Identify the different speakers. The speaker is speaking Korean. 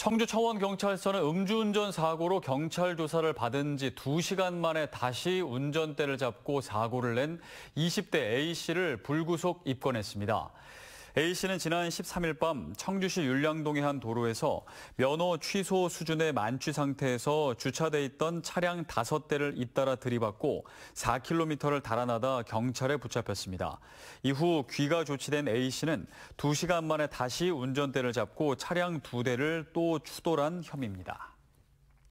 Speaker 1: 청주 청원경찰서는 음주운전 사고로 경찰 조사를 받은 지 2시간 만에 다시 운전대를 잡고 사고를 낸 20대 A씨를 불구속 입건했습니다. A씨는 지난 13일 밤 청주시 율량동의 한 도로에서 면허 취소 수준의 만취 상태에서 주차돼 있던 차량 5대를 잇따라 들이받고 4km를 달아나다 경찰에 붙잡혔습니다. 이후 귀가 조치된 A씨는 2시간 만에 다시 운전대를 잡고 차량 2대를 또 추돌한 혐의입니다.